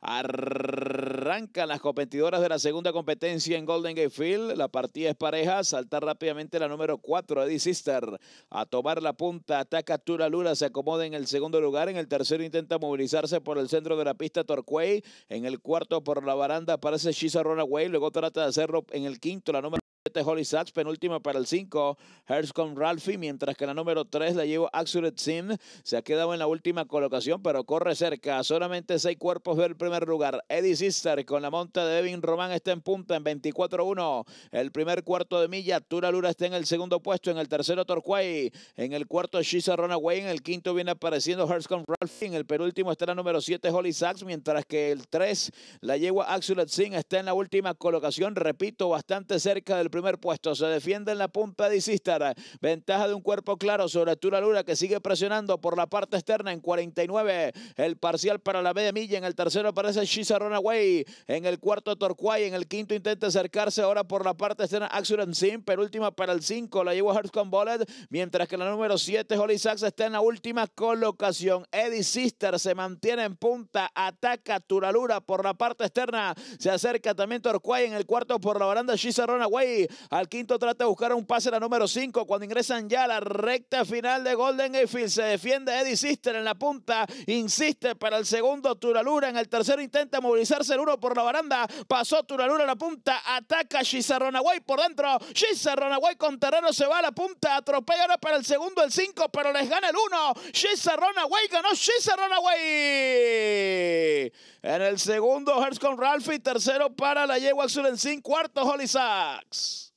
Arrancan las competidoras de la segunda competencia en Golden Gate Field. La partida es pareja. Saltar rápidamente la número 4, Eddie Sister. A tomar la punta, ataca Tula Lula. Se acomoda en el segundo lugar. En el tercero intenta movilizarse por el centro de la pista Torquay. En el cuarto por la baranda aparece Shiza Runaway. Luego trata de hacerlo en el quinto, la número Holly Sachs, penúltima para el 5, Hertz con Ralphie, mientras que la número 3 la lleva Axuret Sin, se ha quedado en la última colocación, pero corre cerca, solamente 6 cuerpos del primer lugar, Eddie Sister con la monta de Evin Román está en punta en 24-1, el primer cuarto de milla, Tura Lura está en el segundo puesto, en el tercero Torquay, en el cuarto Shisa Runaway, en el quinto viene apareciendo Hertz con Ralphie, en el penúltimo está la número 7 Holly Sachs, mientras que el 3 la yegua Axulet Sin está en la última colocación, repito, bastante cerca del primer puesto. Se defiende en la punta de Sister, Ventaja de un cuerpo claro sobre Turalura que sigue presionando por la parte externa en 49. El parcial para la media milla. En el tercero aparece Shiza Runaway. En el cuarto Torquay. En el quinto intenta acercarse ahora por la parte externa Axuran Sim. Penúltima para el 5. La lleva con Bullet. Mientras que la número 7 Holly Sachs está en la última colocación. Eddie Sister se mantiene en punta. Ataca Turalura por la parte externa. Se acerca también Torquay en el cuarto por la baranda Shiza Runaway. Al quinto trata de buscar un pase la número 5. Cuando ingresan ya a la recta final de Golden Eiffel se defiende Eddie Sister en la punta. Insiste para el segundo Turalura. En el tercero intenta movilizarse el uno por la baranda. Pasó Turalura a la punta. Ataca Shizaronaway por dentro. Shizaronaway con terreno se va a la punta. Atropella para el segundo el 5, pero les gana el 1. Shizaronaway ganó Shizaronaway. En el segundo, Hertz con y Tercero para la yegua Axulensin. Cuarto, Holly Sachs.